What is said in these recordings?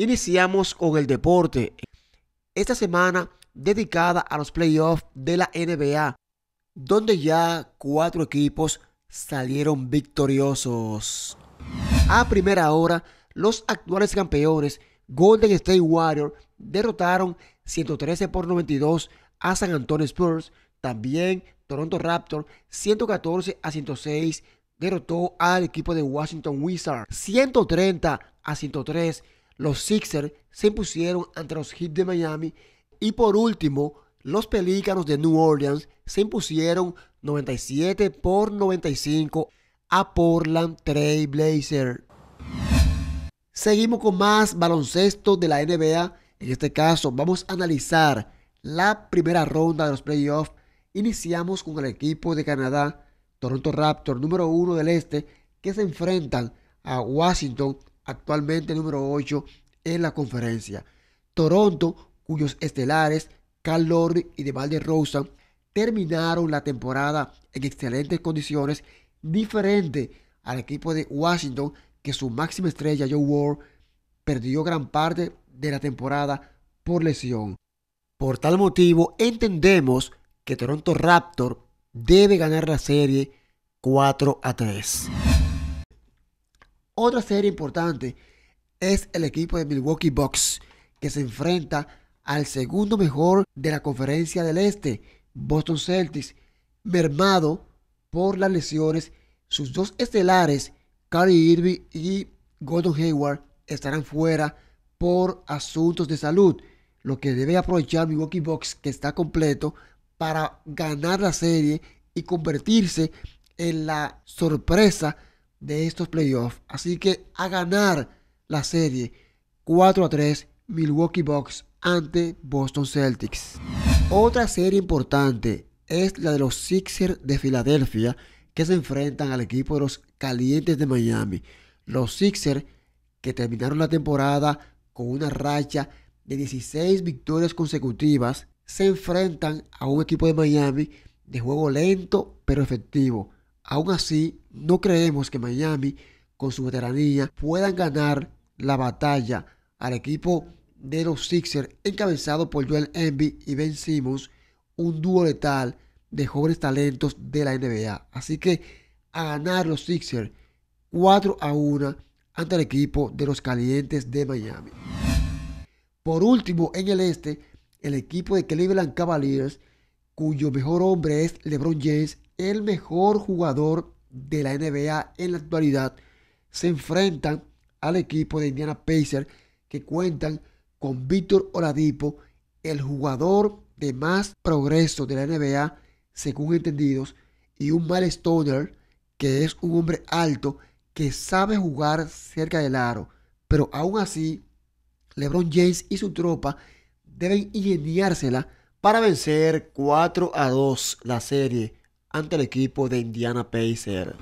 Iniciamos con el deporte. Esta semana dedicada a los playoffs de la NBA, donde ya cuatro equipos salieron victoriosos. A primera hora, los actuales campeones Golden State Warriors derrotaron 113 por 92 a San Antonio Spurs. También Toronto Raptors 114 a 106 derrotó al equipo de Washington Wizards 130 a 103 los Sixers se impusieron ante los Heat de Miami y por último, los Pelícanos de New Orleans se impusieron 97 por 95 a Portland Trail Blazer. Seguimos con más baloncesto de la NBA. En este caso, vamos a analizar la primera ronda de los playoffs. Iniciamos con el equipo de Canadá, Toronto Raptor número uno del este, que se enfrentan a Washington actualmente número 8 en la conferencia. Toronto, cuyos estelares Carl Lorry y DeMar Rosa terminaron la temporada en excelentes condiciones, diferente al equipo de Washington, que su máxima estrella, Joe Ward, perdió gran parte de la temporada por lesión. Por tal motivo, entendemos que Toronto Raptor debe ganar la serie 4 a 3. Otra serie importante es el equipo de Milwaukee Bucks, que se enfrenta al segundo mejor de la conferencia del este, Boston Celtics, mermado por las lesiones. Sus dos estelares, Kyrie Irving y Gordon Hayward, estarán fuera por asuntos de salud, lo que debe aprovechar Milwaukee Bucks, que está completo, para ganar la serie y convertirse en la sorpresa de estos playoffs. Así que a ganar la serie 4 a 3 Milwaukee Bucks ante Boston Celtics. Otra serie importante es la de los Sixers de Filadelfia que se enfrentan al equipo de los Calientes de Miami. Los Sixers que terminaron la temporada con una racha de 16 victorias consecutivas se enfrentan a un equipo de Miami de juego lento pero efectivo Aún así, no creemos que Miami, con su veteranía, puedan ganar la batalla al equipo de los Sixers, encabezado por Joel Envy y Ben Simmons, un dúo letal de jóvenes talentos de la NBA. Así que a ganar los Sixers 4 a 1 ante el equipo de los Calientes de Miami. Por último, en el este, el equipo de Cleveland Cavaliers, cuyo mejor hombre es LeBron James, el mejor jugador de la NBA en la actualidad, se enfrentan al equipo de Indiana Pacers que cuentan con Víctor Oladipo, el jugador de más progreso de la NBA, según entendidos, y un mal Stoner, que es un hombre alto que sabe jugar cerca del aro. Pero aún así, LeBron James y su tropa deben ingeniársela para vencer 4 a 2 la serie ante el equipo de Indiana Pacers.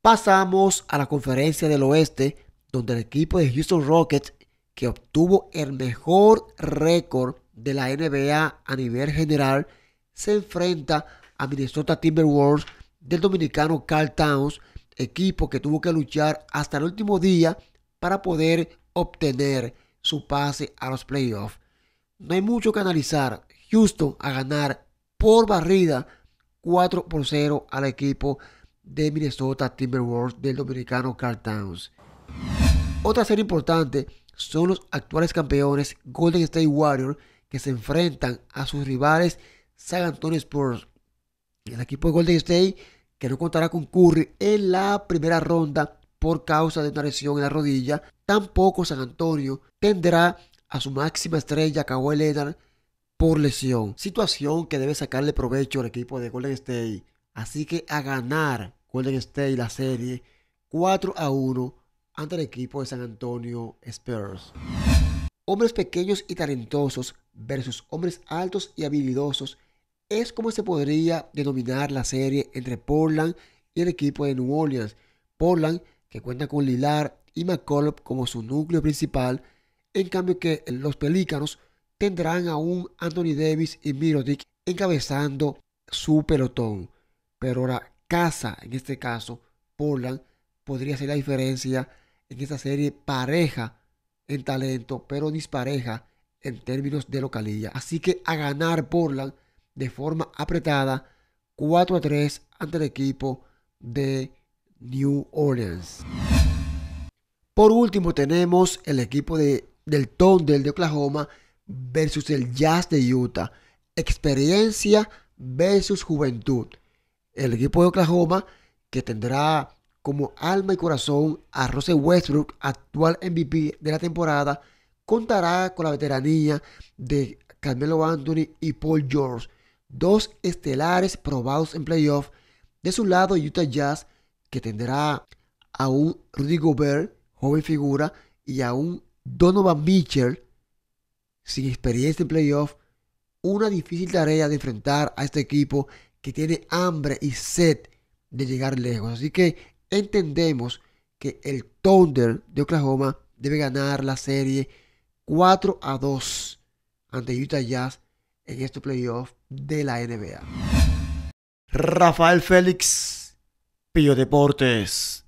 Pasamos a la conferencia del oeste, donde el equipo de Houston Rockets, que obtuvo el mejor récord de la NBA a nivel general, se enfrenta a Minnesota Timberwolves del dominicano Carl Towns, equipo que tuvo que luchar hasta el último día para poder obtener su pase a los playoffs. No hay mucho que analizar. Houston a ganar por barrida 4 por 0 al equipo de Minnesota Timberwolves del dominicano Carl Towns. Otra serie importante son los actuales campeones Golden State Warriors que se enfrentan a sus rivales San Antonio Spurs. El equipo de Golden State que no contará con Curry en la primera ronda por causa de una lesión en la rodilla. Tampoco San Antonio tendrá a su máxima estrella Kawhi Leonard por lesión. Situación que debe sacarle provecho al equipo de Golden State. Así que a ganar Golden State la serie 4 a 1 ante el equipo de San Antonio Spurs. Hombres pequeños y talentosos versus hombres altos y habilidosos es como se podría denominar la serie entre Portland y el equipo de New Orleans. Portland, que cuenta con Lilar y McCollum como su núcleo principal, en cambio que los Pelícanos tendrán aún Anthony Davis y Mirotic encabezando su pelotón. Pero ahora casa, en este caso, Portland, podría ser la diferencia en esta serie pareja en talento, pero dispareja en términos de localidad. Así que a ganar Portland de forma apretada, 4 a 3 ante el equipo de New Orleans. Por último tenemos el equipo de, del Tondel de Oklahoma versus el Jazz de Utah. Experiencia versus juventud. El equipo de Oklahoma que tendrá como alma y corazón a Rose Westbrook, actual MVP de la temporada, contará con la veteranía de Carmelo Anthony y Paul George, dos estelares probados en playoff. De su lado, Utah Jazz, que tendrá a un Rudy Gobert, joven figura, y a un Donovan Mitchell, sin experiencia en este playoff, una difícil tarea de enfrentar a este equipo que tiene hambre y sed de llegar lejos. Así que entendemos que el Thunder de Oklahoma debe ganar la serie 4 a 2 ante Utah Jazz en este playoff de la NBA. Rafael Félix, Pio Deportes.